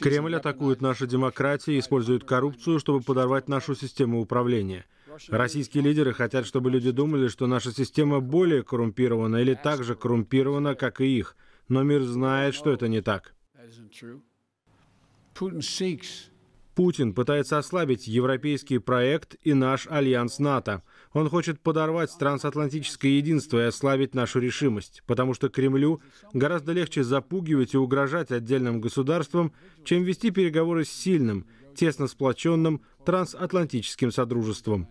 Кремль атакует наши демократии, использует коррупцию, чтобы подорвать нашу систему управления. Российские лидеры хотят, чтобы люди думали, что наша система более коррумпирована или так же коррумпирована, как и их. Но мир знает, что это не так. Путин seeks Путин пытается ослабить европейский проект и наш альянс НАТО. Он хочет подорвать трансатлантическое единство и ослабить нашу решимость, потому что Кремлю гораздо легче запугивать и угрожать отдельным государствам, чем вести переговоры с сильным, тесно сплоченным трансатлантическим содружеством.